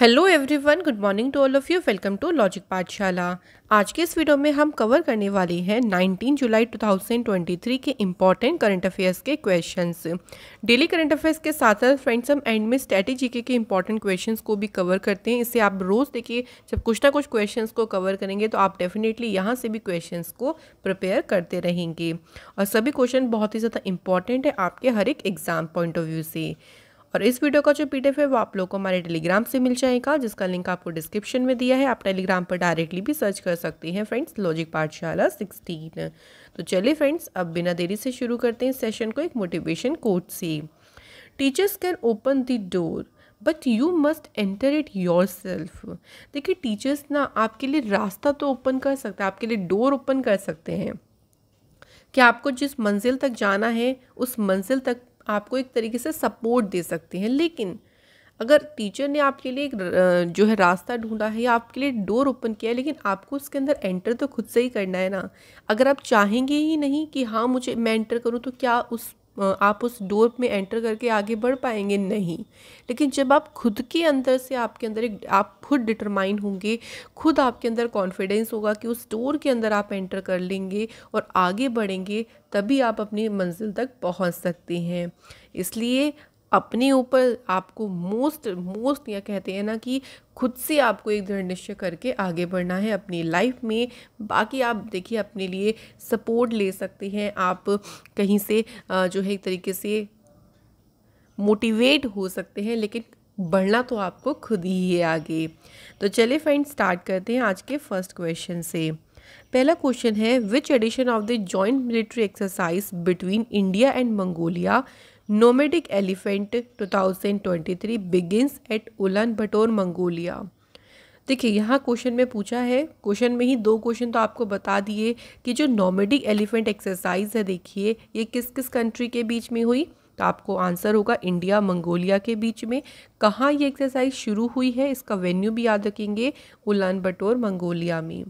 Hello everyone good morning to all of you welcome to Logic Pathshala आज के इस video में हम कवर करने वाले हैं 19 जुलाई 2023 के इम्पॉर्टेंट करंट अफेयर्स के क्वेश्चंस डेली करंट अफेयर्स के साथ साथ फ्रेंड्स हम एंड में जीके के इम्पॉर्टेंट क्वेश्चंस को भी कवर करते हैं इसे आप रोज़ देखिए जब कुछ ना कुछ क्वेश्चन को कवर करेंगे तो आप डेफिनेटली यहाँ से भी क्वेश्चन को प्रिपेयर करते रहेंगे और सभी क्वेश्चन बहुत ही ज़्यादा इंपॉर्टेंट है आपके हर एक एग्ज़ाम पॉइंट ऑफ व्यू से और इस वीडियो का जो पी है वो आप लोग को हमारे टेलीग्राम से मिल जाएगा जिसका लिंक आपको डिस्क्रिप्शन में दिया है आप टेलीग्राम पर डायरेक्टली भी सर्च कर सकते हैं फ्रेंड्स लॉजिक पाठशाला सिक्सटीन तो चलिए फ्रेंड्स अब बिना देरी से शुरू करते हैं सेशन को एक मोटिवेशन कोट से teachers can open the door but you must enter it yourself देखिए टीचर्स ना आपके लिए रास्ता तो ओपन कर सकते हैं आपके लिए डोर ओपन कर सकते हैं कि आपको जिस मंजिल तक जाना है उस मंजिल तक आपको एक तरीके से सपोर्ट दे सकते हैं लेकिन अगर टीचर ने आपके लिए एक जो है रास्ता ढूंढा है या आपके लिए डोर ओपन किया है लेकिन आपको उसके अंदर एंटर तो खुद से ही करना है ना अगर आप चाहेंगे ही नहीं कि हाँ मुझे मैं एंटर करूँ तो क्या उस आप उस डोर में एंटर करके आगे बढ़ पाएंगे नहीं लेकिन जब आप खुद के अंदर से आपके अंदर एक आप खुद डिटरमाइन होंगे खुद आपके अंदर कॉन्फिडेंस होगा कि उस डोर के अंदर आप एंटर कर लेंगे और आगे बढ़ेंगे तभी आप अपनी मंजिल तक पहुंच सकते हैं इसलिए अपने ऊपर आपको मोस्ट मोस्ट या कहते हैं ना कि खुद से आपको एक दृढ़ निश्चय करके आगे बढ़ना है अपनी लाइफ में बाकी आप देखिए अपने लिए सपोर्ट ले सकते हैं आप कहीं से जो है एक तरीके से मोटिवेट हो सकते हैं लेकिन बढ़ना तो आपको खुद ही है आगे तो चलिए फ्रेंड स्टार्ट करते हैं आज के फर्स्ट क्वेश्चन से पहला क्वेश्चन है which edition of the joint military exercise between India and Mongolia nomadic elephant 2023 at Ulaanbaatar Mongolia देखिए यहाँ क्वेश्चन में पूछा है क्वेश्चन में ही दो क्वेश्चन तो आपको बता दिए कि जो नोमेडिक एलिफेंट एक्सरसाइज है देखिए ये किस किस कंट्री के बीच में हुई तो आपको आंसर होगा इंडिया मंगोलिया के बीच में कहाँ ये एक्सरसाइज शुरू हुई है इसका वेन्यू भी याद रखेंगे उलान बटोर मंगोलिया में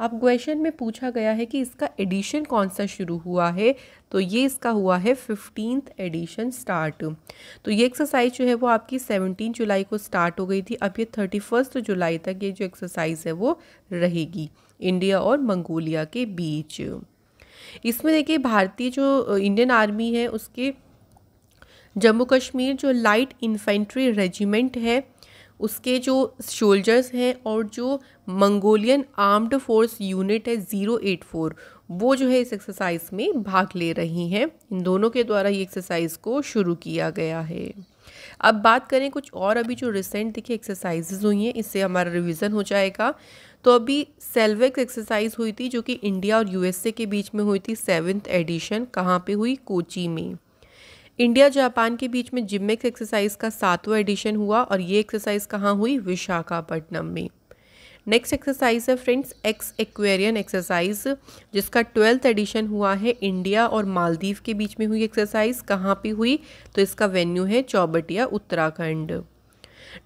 अब क्वेश्चन में पूछा गया है कि इसका एडिशन कौन सा शुरू हुआ है तो ये इसका हुआ है फिफ्टींथ एडिशन स्टार्ट तो ये एक्सरसाइज जो है वो आपकी सेवनटीन जुलाई को स्टार्ट हो गई थी अब ये थर्टी फर्स्ट जुलाई तक ये जो एक्सरसाइज है वो रहेगी इंडिया और मंगोलिया के बीच इसमें देखिए भारतीय जो इंडियन आर्मी है उसके जम्मू कश्मीर जो लाइट इन्फेंट्री रेजिमेंट है उसके जो शोल्जर्स हैं और जो मंगोलियन आर्म्ड फोर्स यूनिट है ज़ीरो एट फोर वो जो है इस एक्सरसाइज में भाग ले रही हैं इन दोनों के द्वारा ये एक्सरसाइज को शुरू किया गया है अब बात करें कुछ और अभी जो रिसेंट देखिए एक्सरसाइजेज हुई हैं इससे हमारा रिवीजन हो जाएगा तो अभी सेल्वेक्स एक्सरसाइज हुई थी जो कि इंडिया और यूएसए के बीच में हुई थी सेवन्थ एडिशन कहाँ पे हुई कोची में इंडिया जापान के बीच में जिम्मेक्स एक्सरसाइज का सातवां एडिशन हुआ और ये एक्सरसाइज कहाँ हुई विशाखापट्टनम में नेक्स्ट एक्सरसाइज है फ्रेंड्स एक्स एक्वेरियन एक्सरसाइज जिसका ट्वेल्थ एडिशन हुआ है इंडिया और मालदीव के बीच में हुई एक्सरसाइज कहाँ पे हुई तो इसका वेन्यू है Chaubattia Uttarakhand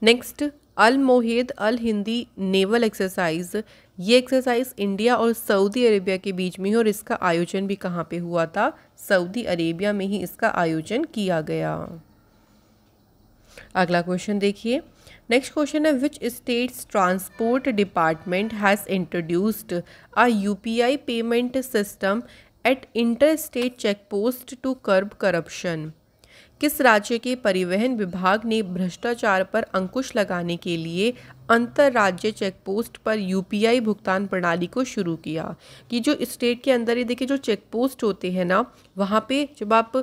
next Al Mohed Al Hindi naval exercise ये एक्सरसाइज इंडिया और सऊदी अरेबिया के बीच में हुई और इसका आयोजन भी कहाँ पे हुआ था सऊदी अरेबिया में ही इसका आयोजन किया गया अगला क्वेश्चन देखिए नेक्स्ट क्वेश्चन है which states transport department has introduced a UPI payment system at inter state check post to curb corruption किस राज्य के परिवहन विभाग ने भ्रष्टाचार पर अंकुश लगाने के लिए अंतर राज्य चेक पोस्ट पर यूपीआई भुगतान प्रणाली को शुरू किया कि जो स्टेट के अंदर ये देखिए जो चेक पोस्ट होते हैं ना वहाँ पे जब आप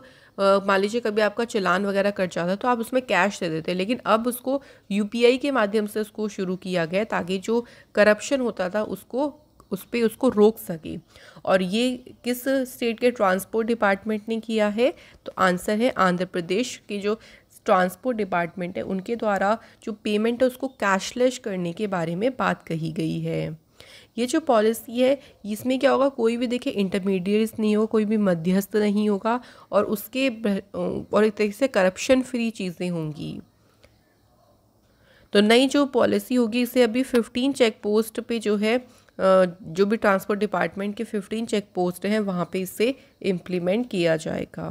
मान लीजिए कभी आपका चलान वगैरह कट जाता है तो आप उसमें कैश दे देते लेकिन अब उसको यूपीआई के माध्यम से उसको शुरू किया गया ताकि जो करप्शन होता था उसको उस पर उसको रोक सके और ये किस स्टेट के ट्रांसपोर्ट डिपार्टमेंट ने किया है तो आंसर है आंध्र प्रदेश के जो ट्रांसपोर्ट डिपार्टमेंट है उनके द्वारा जो पेमेंट है उसको कैशलेस करने के बारे में बात कही गई है ये जो पॉलिसी है इसमें क्या होगा कोई भी देखिए इंटरमीडिएट्स नहीं होगा कोई भी मध्यस्थ नहीं होगा और उसके और एक तरीके से करप्शन फ्री चीज़ें होंगी तो नई जो पॉलिसी होगी इसे अभी फिफ्टीन चेक पोस्ट पे जो है जो भी ट्रांसपोर्ट डिपार्टमेंट के फिफ्टीन चेक पोस्ट हैं वहाँ पे इसे इम्प्लीमेंट किया जाएगा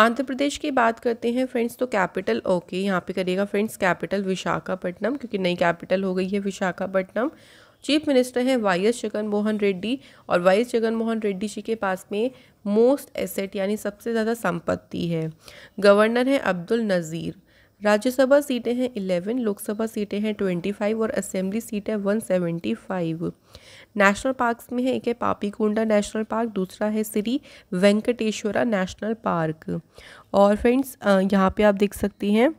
आंध्र प्रदेश की बात करते हैं फ्रेंड्स तो कैपिटल ओके यहाँ पे करिएगा फ्रेंड्स कैपिटल विशाखापट्टनम क्योंकि नई कैपिटल हो गई है विशाखापट्टनम चीफ मिनिस्टर हैं वाई एस जगन मोहन रेड्डी और वाई एस जगन मोहन रेड्डी जी के पास में मोस्ट एसेट यानी सबसे ज़्यादा संपत्ति है गवर्नर हैं अब्दुल नज़ीर राज्यसभा सीटें हैं इलेवन लोकसभा सीटें हैं ट्वेंटी फाइव और असेंबली सीट है one seventy five national parks में है एक है पापीकोंडा नेशनल पार्क दूसरा है श्री वेंकटेश्वरा नेशनल पार्क और फ्रेंड्स यहाँ पे आप देख सकती हैं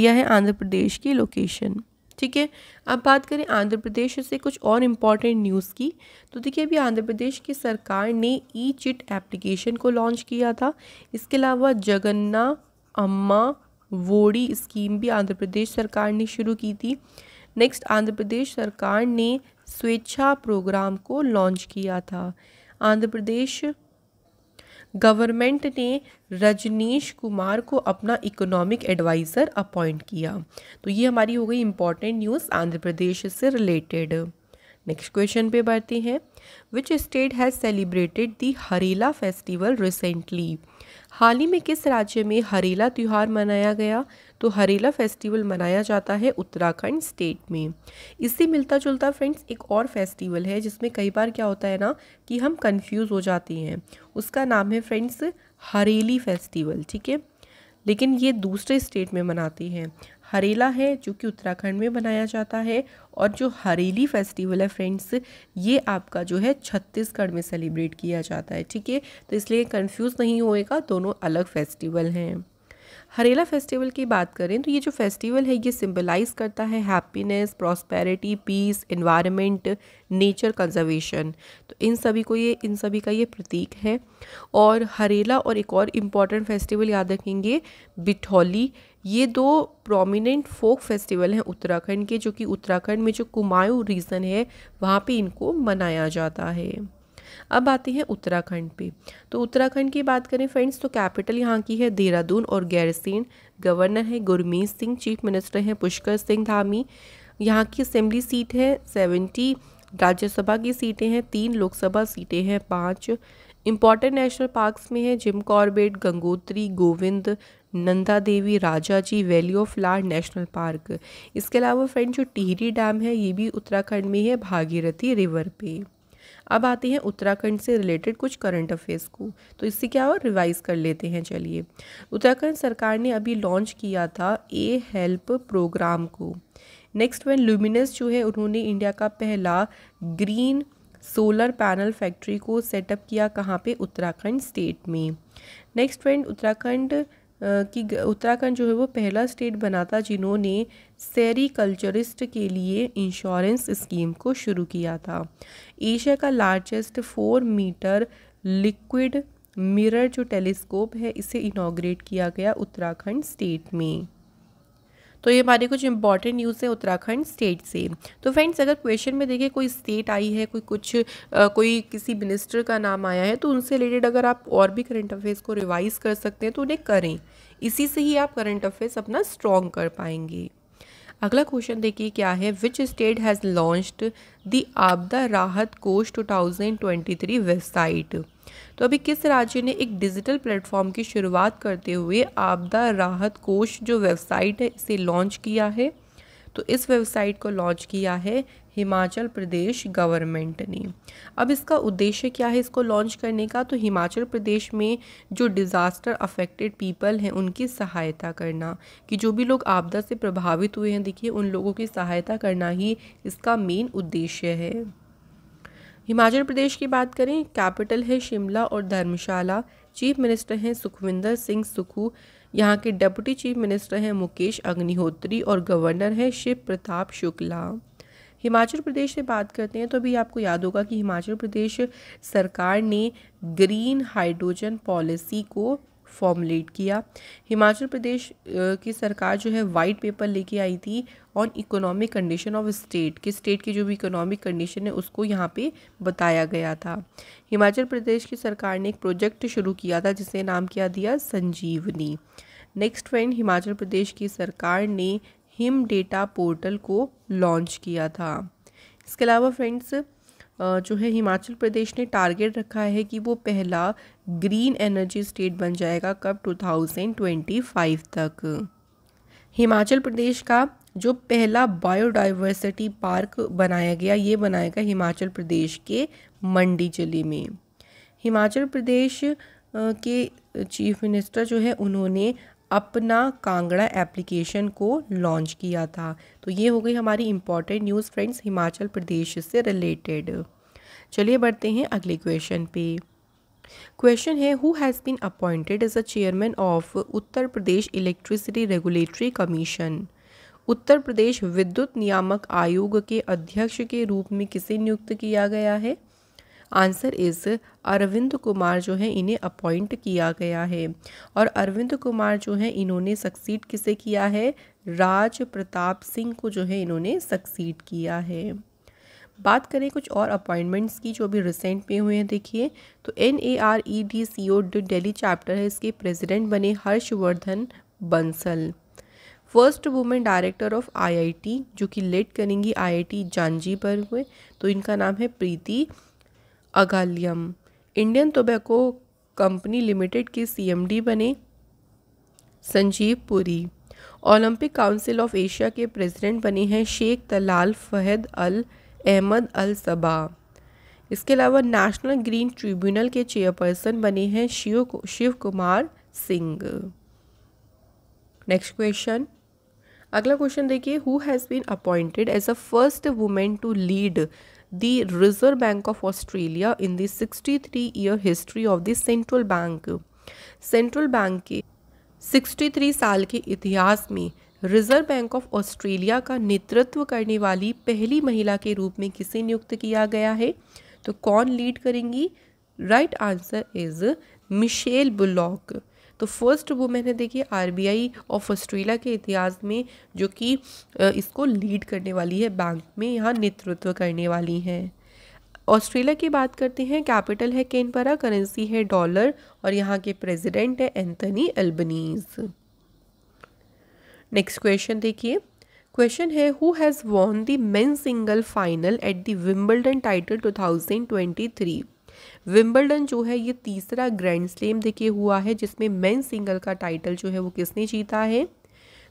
यह है आंध्र प्रदेश की लोकेशन ठीक है अब बात करें आंध्र प्रदेश से कुछ और इम्पॉर्टेंट न्यूज़ की तो देखिए अभी आंध्र प्रदेश की सरकार ने ई चिट एप्लीकेशन को लॉन्च किया था इसके अलावा जगन्ना अम्मा वोड़ी स्कीम भी आंध्र प्रदेश सरकार ने शुरू की थी नेक्स्ट आंध्र प्रदेश सरकार ने स्वेच्छा प्रोग्राम को लॉन्च किया था आंध्र प्रदेश गवर्नमेंट ने रजनीश कुमार को अपना इकोनॉमिक एडवाइज़र अपॉइंट किया तो ये हमारी हो गई इम्पॉर्टेंट न्यूज़ आंध्र प्रदेश से रिलेटेड नेक्स्ट क्वेश्चन पे बढ़ते हैं which state has celebrated the Harela festival recently हाल ही में किस राज्य में हरेला त्यौहार मनाया गया तो हरेला फेस्टिवल मनाया जाता है उत्तराखंड स्टेट में इससे मिलता जुलता फ्रेंड्स एक और फेस्टिवल है जिसमें कई बार क्या होता है ना कि हम कंफ्यूज हो जाते हैं उसका नाम है फ्रेंड्स हरेली फेस्टिवल ठीक है लेकिन ये दूसरे स्टेट में मनाते हैं हरेला है जो कि उत्तराखंड में मनाया जाता है और जो हरेली फेस्टिवल है फ्रेंड्स ये आपका जो है छत्तीसगढ़ में सेलिब्रेट किया जाता है ठीक है तो इसलिए कंफ्यूज नहीं होएगा दोनों अलग फेस्टिवल हैं हरेला फेस्टिवल की बात करें तो ये जो फेस्टिवल है ये सिंबलाइज करता है happiness prosperity peace environment nature conservation तो इन सभी को ये इन सभी का ये प्रतीक है और हरेला और एक और इम्पॉर्टेंट फेस्टिवल याद रखेंगे बिठौली ये दो प्रोमिनेंट फोक फेस्टिवल हैं उत्तराखंड के जो कि उत्तराखंड में जो कुमायूं रीजन है वहाँ पे इनको मनाया जाता है अब आते हैं उत्तराखंड पे तो उत्तराखंड की बात करें फ्रेंड्स तो कैपिटल यहाँ की है देहरादून और गैरसेन गवर्नर है गुरमीत सिंह चीफ मिनिस्टर हैं पुष्कर सिंह धामी यहाँ की असेंबली सीट है सेवेंटी राज्यसभा की सीटें हैं तीन लोकसभा सीटें हैं पाँच इम्पॉर्टेंट नेशनल पार्क्स में है Jim Corbett Gangotri Govind Nanda Devi Rajaji valley of लार नेशनल पार्क इसके अलावा फ्रेंड जो टिहरी डैम है ये भी उत्तराखंड में है भागीरथी रिवर पे अब आते हैं उत्तराखंड से रिलेटेड कुछ करंट अफेयर्स को तो इससे क्या हो रिवाइज कर लेते हैं चलिए उत्तराखंड सरकार ने अभी लॉन्च किया था ए हेल्प प्रोग्राम को नेक्स्ट वन लुमिनस जो है उन्होंने इंडिया का पहला ग्रीन सोलर पैनल फैक्ट्री को सेटअप किया कहाँ पे उत्तराखंड स्टेट में नेक्स्ट फ्रेंड उत्तराखंड कि उत्तराखंड जो है वो पहला स्टेट बना था जिन्होंने सेरिकल्चरिस्ट के लिए इंश्योरेंस स्कीम को शुरू किया था एशिया का largest four metre liquid mirror जो टेलीस्कोप है इसे इनाग्रेट किया गया उत्तराखंड स्टेट में तो ये हमारे कुछ इंपॉर्टेंट न्यूज़ है उत्तराखंड स्टेट से तो फ्रेंड्स अगर क्वेश्चन में देखिए कोई स्टेट आई है कोई कुछ आ, कोई किसी मिनिस्टर का नाम आया है तो उनसे रिलेटेड अगर आप और भी करंट अफेयर्स को रिवाइज़ कर सकते हैं तो उन्हें करें इसी से ही आप करंट अफेयर्स अपना स्ट्रॉन्ग कर पाएंगे अगला क्वेश्चन देखिए क्या है which state has launched the Aapda Rahat कोष 2023 वेबसाइट तो अभी किस राज्य ने एक डिजिटल प्लेटफॉर्म की शुरुआत करते हुए आपदा राहत कोष जो वेबसाइट है इसे लॉन्च किया है तो इस वेबसाइट को लॉन्च किया है हिमाचल प्रदेश गवर्नमेंट ने अब इसका उद्देश्य क्या है इसको लॉन्च करने का तो हिमाचल प्रदेश में जो डिज़ास्टर अफेक्टेड पीपल हैं उनकी सहायता करना कि जो भी लोग आपदा से प्रभावित हुए हैं देखिए उन लोगों की सहायता करना ही इसका मेन उद्देश्य है हिमाचल प्रदेश की बात करें कैपिटल है शिमला और धर्मशाला चीफ मिनिस्टर हैं सुखविंदर सिंह सुखू यहाँ के डिप्टी चीफ मिनिस्टर हैं मुकेश अग्निहोत्री और गवर्नर हैं शिव प्रताप शुक्ला हिमाचल प्रदेश से बात करते हैं तो अभी आपको याद होगा कि हिमाचल प्रदेश सरकार ने ग्रीन हाइड्रोजन पॉलिसी को फॉर्मुलेट किया हिमाचल प्रदेश की सरकार जो है वाइट पेपर लेके आई थी on economic condition of state कि स्टेट की जो भी इकोनॉमिक कंडीशन है उसको यहाँ पे बताया गया था हिमाचल प्रदेश की सरकार ने एक प्रोजेक्ट शुरू किया था जिसे नाम किया दिया संजीवनी नेक्स्ट फ्रेंड हिमाचल प्रदेश की सरकार ने हिम डेटा पोर्टल को लॉन्च किया था इसके अलावा फ्रेंड्स जो है हिमाचल प्रदेश ने टारगेट रखा है कि वो पहला ग्रीन एनर्जी स्टेट बन जाएगा कब 2025 तक हिमाचल प्रदेश का जो पहला बायोडाइवर्सिटी पार्क बनाया गया ये बनाया गया हिमाचल प्रदेश के मंडी जिले में हिमाचल प्रदेश के चीफ मिनिस्टर जो है उन्होंने अपना कांगड़ा एप्लीकेशन को लॉन्च किया था तो ये हो गई हमारी important news friends Himachal Pradesh से रिलेटेड चलिए बढ़ते हैं अगले क्वेश्चन पे क्वेश्चन है who has been appointed as a chairman of Uttar Pradesh electricity regulatory commission Uttar Pradesh विद्युत नियामक आयोग के अध्यक्ष के रूप में किसे नियुक्त किया गया है आंसर इज अरविंद कुमार जो है इन्हें अपॉइंट किया गया है और अरविंद कुमार जो है इन्होंने सक्सीड किसे किया है राज प्रताप सिंह को जो है इन्होंने सक्सीड किया है बात करें कुछ और अपॉइंटमेंट्स की जो अभी रिसेंट में हुए हैं देखिए तो N A R E D C O जो डेली चैप्टर है इसके प्रेसिडेंट बने Harshvardhan Bansal first women director of IIT जो कि लेट करेंगी आईआईटी पर हुए तो इनका नाम है Preeti Aghalayam Indian Tobacco Company Limited के सीएमडी बने Sanjiv Puri Olympic Council of Asia के प्रेसिडेंट बने हैं शेख तलाल फहद अल अहमद अल सबा इसके अलावा नेशनल ग्रीन ट्रिब्यूनल के चेयरपर्सन बने हैं शिव शिव कुमार सिंह नेक्स्ट क्वेश्चन अगला क्वेश्चन देखिए who has been appointed as a first women to lead the Reserve Bank of Australia in the 63 year history of the central bank. Central bank के 63 साल के इतिहास में रिजर्व बैंक ऑफ ऑस्ट्रेलिया का नेतृत्व करने वाली पहली महिला के रूप में किसे नियुक्त किया गया है तो कौन लीड करेंगी right answer is Michelle Bullock तो फर्स्ट वो मैंने देखी आरबीआई ऑफ ऑस्ट्रेलिया के इतिहास में जो कि इसको लीड करने वाली है बैंक में यहाँ नेतृत्व करने वाली है ऑस्ट्रेलिया की बात करते हैं कैपिटल है केनपरा करेंसी है डॉलर और यहाँ के प्रेसिडेंट है एंथनी एल्बनीज नेक्स्ट क्वेश्चन देखिए क्वेश्चन है who has won the men single final at the Wimbledon title 2023 Wimbledon जो है ये तीसरा ग्रैंड स्लेम देखिए हुआ है जिसमें मेन सिंगल का टाइटल जो है वो किसने जीता है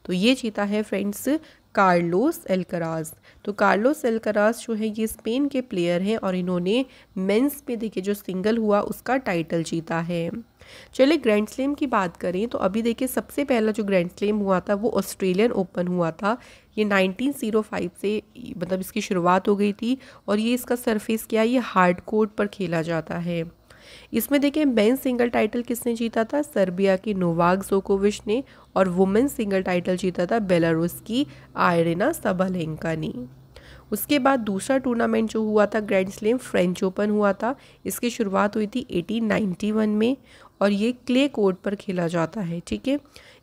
तो ये जीता है फ्रेंड्स कार्लोस एलकराज तो कार्लोस एलकराज जो है ये स्पेन के प्लेयर हैं और इन्होंने मेंस में देखिए जो सिंगल हुआ उसका टाइटल जीता है चलिए ग्रैंड स्लैम की बात करें तो अभी देखिए सबसे पहला जो ग्रैंड स्लैम हुआ था वो ऑस्ट्रेलियन ओपन हुआ था ये 1905 से मतलब इसकी शुरुआत हो गई थी और ये इसका सरफेस क्या ये हार्ड कोर्ट पर खेला जाता है इसमें देखिए मैन सिंगल टाइटल किसने जीता था सर्बिया की नोवाग जोकोविच ने और वुमेन सिंगल टाइटल जीता था बेलारूस की आयरिना सबलेंका ने उसके बाद दूसरा टूर्नामेंट जो हुआ था ग्रैंड स्लैम फ्रेंच ओपन हुआ था इसकी शुरुआत हुई थी 1891 में और ये क्ले कोर्ट पर खेला जाता है ठीक है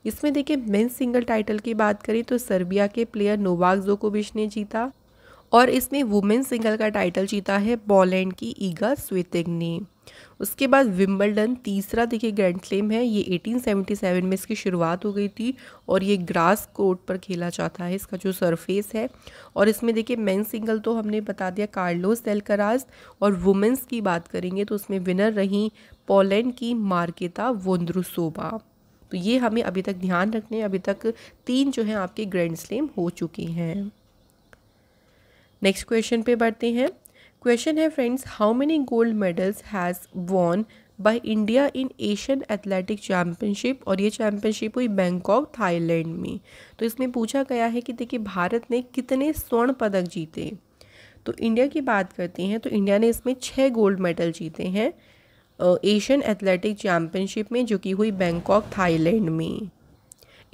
इसमें देखिए मेन सिंगल टाइटल की बात करें तो सर्बिया के प्लेयर नोवाक जोकोविच ने जीता और इसमें वुमेन सिंगल का टाइटल जीता है पोलैंड की ईगा स्वेतिक ने उसके बाद विम्बलडन तीसरा देखिए ग्रैंड स्लेम है ये 1877 में इसकी शुरुआत हो गई थी और ये ग्रास कोर्ट पर खेला जाता है इसका जो सरफेस है और इसमें देखिए मेन सिंगल तो हमने बता दिया कार्लोस एलकराज और वुमेंस की बात करेंगे तो उसमें विनर रही पोलैंड की मार्केता वोंद्रुसोबा तो ये हमें अभी तक ध्यान रखने अभी तक तीन जो है आपके ग्रैंड स्लेम हो चुके हैं नेक्स्ट क्वेश्चन पे बढ़ते हैं क्वेश्चन है friends how many gold medals has won by India in Asian athletic championship और ये चैम्पियनशिप हुई बैंकॉक थाईलैंड में तो इसमें पूछा गया है कि देखिए भारत ने कितने स्वर्ण पदक जीते तो इंडिया की बात करते हैं तो इंडिया ने इसमें छः गोल्ड मेडल जीते हैं एशियन एथलेटिक चैम्पियनशिप में जो कि हुई बैंकॉक थाईलैंड में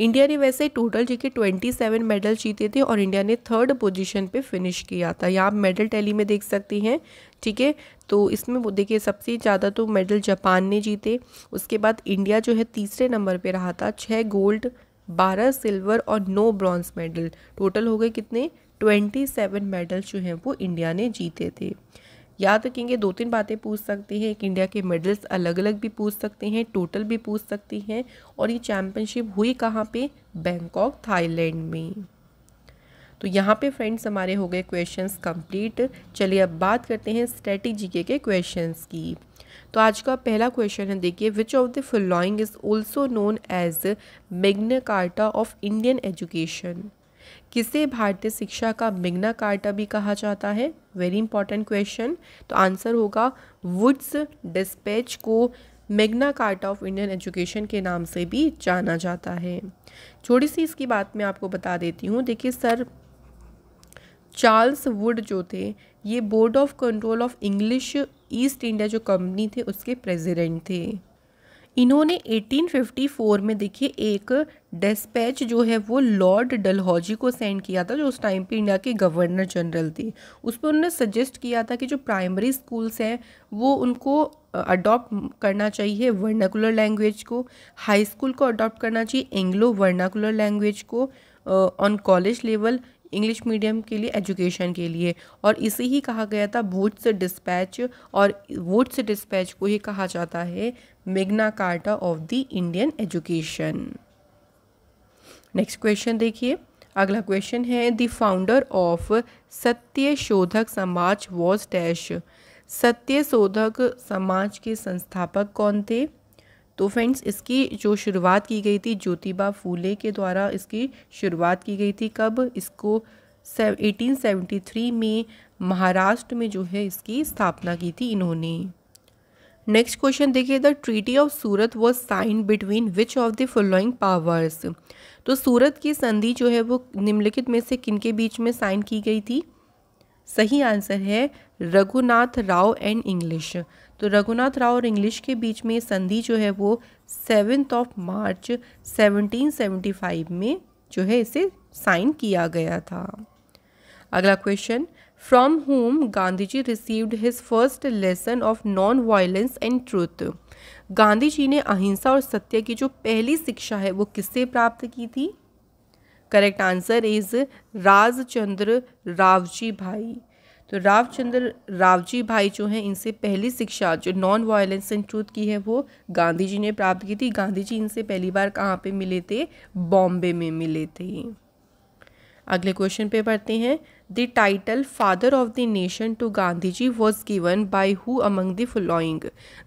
इंडिया ने वैसे टोटल जी के ट्वेंटी सेवन मेडल जीते थे और इंडिया ने थर्ड पोजीशन पे फिनिश किया था यहाँ आप मेडल टैली में देख सकती हैं ठीक है तो इसमें वो देखिए सबसे ज़्यादा तो मेडल जापान ने जीते उसके बाद इंडिया जो है तीसरे नंबर पर रहा था छः गोल्ड बारह सिल्वर और नौ ब्रॉन्ज मेडल टोटल हो गए कितने ट्वेंटी सेवन मेडल्स जो हैं वो इंडिया ने जीते थे याद रखेंगे दो तीन बातें पूछ सकते हैं एक इंडिया के मेडल्स अलग अलग भी पूछ सकते हैं टोटल भी पूछ सकते हैं और ये चैम्पियनशिप हुई कहाँ पे बैंकॉक थाईलैंड में तो यहाँ पे फ्रेंड्स हमारे हो गए क्वेश्चंस कंप्लीट चलिए अब बात करते हैं स्ट्रेटी के क्वेश्चंस की तो आज का पहला क्वेश्चन है देखिए which of the following is also known as Magna Carta of Indian education किसे भारतीय शिक्षा का मिग्ना कार्टा भी कहा जाता है वेरी इंपॉर्टेंट क्वेश्चन तो आंसर होगा वुड्स डिस्पैच को Magna carta of Indian education के नाम से भी जाना जाता है थोड़ी सी इसकी बात मैं आपको बता देती हूँ देखिए सर चार्ल्स वुड जो थे ये board of control of English East India जो कंपनी थे उसके प्रेसिडेंट थे इन्होंने 1854 में देखिए एक डेस्पैच जो है वो लॉर्ड डलहौजी को सेंड किया था जो उस टाइम पे इंडिया के गवर्नर जनरल थे उस पर उन्होंने सजेस्ट किया था कि जो प्राइमरी स्कूल्स हैं वो उनको अडॉप्ट करना चाहिए वर्नाकुलर लैंग्वेज को हाई स्कूल को अडॉप्ट करना चाहिए एंग्लो वर्नाकुलर लैंग्वेज को on college level English medium के लिए एजुकेशन के लिए और इसे ही कहा गया था वोट्स डिस्पैच और वोट्स डिस्पैच को ही कहा जाता है Magna Carta of the Indian education next question देखिए अगला क्वेश्चन है द फाउंडर ऑफ सत्य शोधक समाज वॉज डैश सत्य शोधक समाज के संस्थापक कौन थे तो फ्रेंड्स इसकी जो शुरुआत की गई थी ज्योतिबा फूले के द्वारा इसकी शुरुआत की गई थी कब इसको 1873 में महाराष्ट्र में जो है इसकी स्थापना की थी इन्होंने नेक्स्ट क्वेश्चन देखिए the treaty of Surat was sign between which of the following powers तो सूरत की संधि जो है वो निम्नलिखित में से किन के बीच में साइन की गई थी सही आंसर है रघुनाथ राव एंड इंग्लिश तो रघुनाथ राव और इंग्लिश के बीच में संधि जो है वो सेवेंथ ऑफ मार्च 1775 में जो है इसे साइन किया गया था अगला question from whom Gandhiji received his first lesson of non-violence and truth. Gandhi ji ने अहिंसा और सत्य की जो पहली शिक्षा है वो किससे प्राप्त की थी correct answer is Rajchandra Ravji bhai तो रावचंद्र रावजी भाई जो हैं इनसे पहली शिक्षा जो नॉन वायलेंस एंड ट्रूथ की है वो गांधी जी ने प्राप्त की थी गांधी जी इनसे पहली बार कहाँ पे मिले थे बॉम्बे में मिले थे अगले क्वेश्चन पे पढ़ते हैं the title father of the nation to Gandhi ji was given by who among the following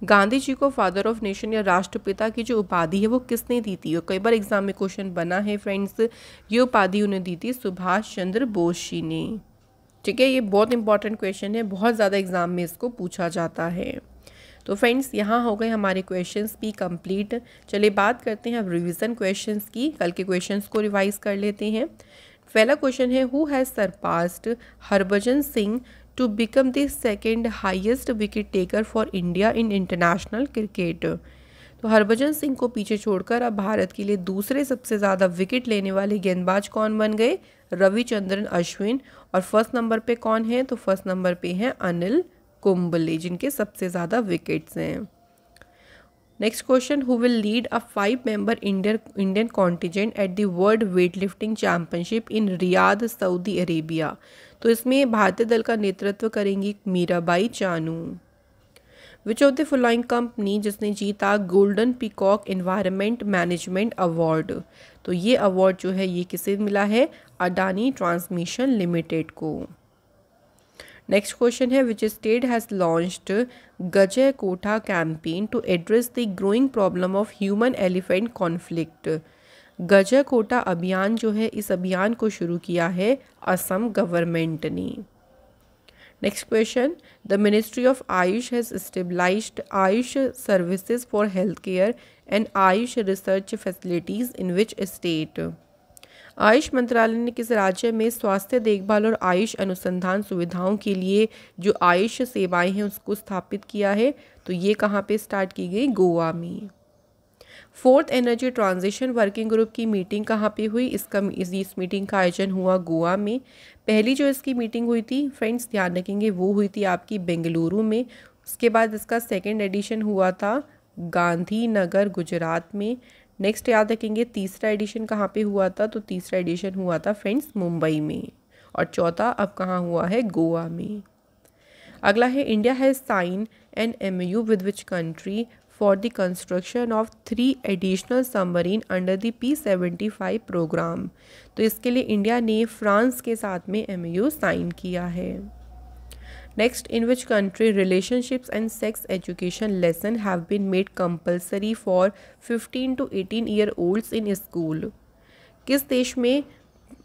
Gandhi ji को फादर ऑफ नेशन या राष्ट्रपिता की जो उपाधि है वो किसने दी थी और कई बार एग्जाम में क्वेश्चन बना है फ्रेंड्स ये उपाधि उन्हें दी थी सुभाष चंद्र बोस जी ने ठीक है ये बहुत इंपॉर्टेंट क्वेश्चन है बहुत ज़्यादा एग्जाम में इसको पूछा जाता है तो फ्रेंड्स यहाँ हो गए हमारे क्वेश्चंस भी कंप्लीट चलिए बात करते हैं अब रिवीजन क्वेश्चंस की कल के क्वेश्चंस को रिवाइज कर लेते हैं पहला क्वेश्चन है who has surpassed Harbhajan Singh to become the second highest wicket taker for India in international cricket तो हरभजन सिंह को पीछे छोड़कर अब भारत के लिए दूसरे सबसे ज़्यादा विकेट लेने वाले गेंदबाज कौन बन गए रविचंद्रन अश्विन और फर्स्ट नंबर पे कौन है तो फर्स्ट नंबर पे हैं अनिल कुंबले जिनके सबसे ज़्यादा विकेट्स हैं next question who will lead a five member Indian Indian contingent at the world weight lifting championship in Riyadh Saudi Arabia तो इसमें भारतीय दल का नेतृत्व करेंगी Mirabai Chanu which of the following company जिसने जीता golden peacock environment management award तो ये अवार्ड जो है ये किसे मिला है अडानी ट्रांसमिशन लिमिटेड को नेक्स्ट क्वेश्चन है which state has launched Gaj Kotha campaign to address the growing problem of human elephant conflict Gaj Kotha अभियान जो है इस अभियान को शुरू किया है असम गवर्नमेंट ने next question the ministry of Ayush has stabilised Ayush services for health care and Ayush research facilities in which state Ayush मंत्रालय ने किस राज्य में स्वास्थ्य देखभाल और आयुष अनुसंधान सुविधाओं के लिए जो आयुष सेवाएं हैं उसको स्थापित किया है तो ये कहाँ पे स्टार्ट की गई गोवा में fourth energy transition working group की मीटिंग कहाँ पे हुई इसका इस मीटिंग का आयोजन हुआ गोवा में पहली जो इसकी मीटिंग हुई थी फ्रेंड्स ध्यान रखेंगे वो हुई थी आपकी बेंगलुरु में उसके बाद इसका सेकेंड एडिशन हुआ था गांधीनगर गुजरात में नेक्स्ट याद रखेंगे तीसरा एडिशन कहाँ पे हुआ था तो तीसरा एडिशन हुआ था फ्रेंड्स मुंबई में और चौथा अब कहाँ हुआ है गोवा में अगला है India has sign an M U with which country for the construction of three additional submarine under the P seventy five programme तो इसके लिए इंडिया ने फ्रांस के साथ में एम यू साइन किया है next in which country relationships and sex education lesson have been made compulsory for 15 to 18 year olds in school किस देश में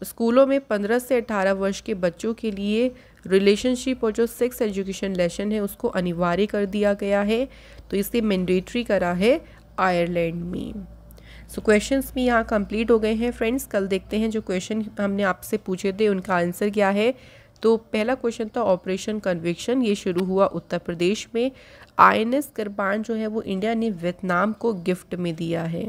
स्कूलों में 15 से 18 वर्ष के बच्चों के लिए रिलेशनशिप और जो सेक्स एजुकेशन लेसन है उसको अनिवार्य कर दिया गया है तो इसे मैंडेटरी करा है आयरलैंड में सो so, क्वेश्चंस भी यहाँ कंप्लीट हो गए हैं फ्रेंड्स कल देखते हैं जो क्वेश्चन हमने आपसे पूछे थे उनका आंसर क्या है तो पहला क्वेश्चन था ऑपरेशन कन्विक्शन ये शुरू हुआ उत्तर प्रदेश में आईएनएस कृपाण जो है वो इंडिया ने वियतनाम को गिफ्ट में दिया है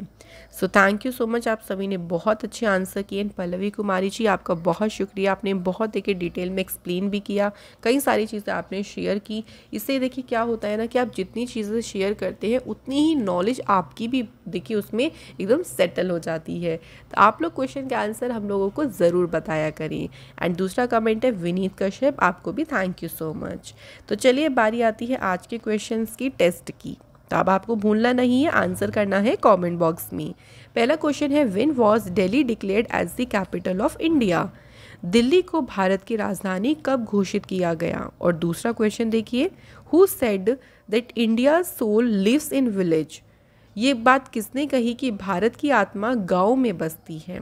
so thank you so much आप सभी ने बहुत अच्छे आंसर किए एंड पल्लवी कुमारी जी आपका बहुत शुक्रिया आपने बहुत देखिए डिटेल में एक्सप्लेन भी किया कई सारी चीज़ें आपने शेयर की इससे देखिए क्या होता है ना कि आप जितनी चीज़ें शेयर करते हैं उतनी ही नॉलेज आपकी भी देखिए उसमें एकदम सेटल हो जाती है तो आप लोग क्वेश्चन के आंसर हम लोगों को ज़रूर बताया करें एंड दूसरा कमेंट है विनीत कश्यप आपको भी थैंक यू सो मच तो चलिए बारी आती है आज के क्वेश्चन क्वेश्चंस की टेस्ट की तो अब आपको भूलना नहीं है आंसर करना है कमेंट बॉक्स में पहला क्वेश्चन है when was Delhi declared as the capital of India Delhi को भारत की राजधानी कब घोषित किया गया और दूसरा क्वेश्चन देखिए who said that India soul lives in village ये बात किसने कही कि भारत की आत्मा गांव में बसती है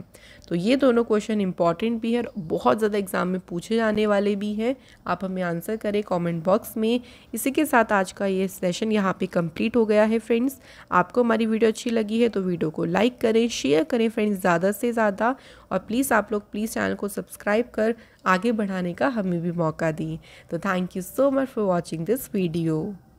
तो ये दोनों क्वेश्चन इंपॉर्टेंट भी है बहुत ज़्यादा एग्जाम में पूछे जाने वाले भी हैं आप हमें आंसर करें कमेंट बॉक्स में इसी के साथ आज का ये सेशन यहाँ पे कंप्लीट हो गया है फ्रेंड्स आपको हमारी वीडियो अच्छी लगी है तो वीडियो को लाइक करें शेयर करें फ्रेंड्स ज़्यादा से ज़्यादा और प्लीज़ आप लोग प्लीज़ चैनल को सब्सक्राइब कर आगे बढ़ाने का हमें भी मौका दें तो thank you so much for watching this video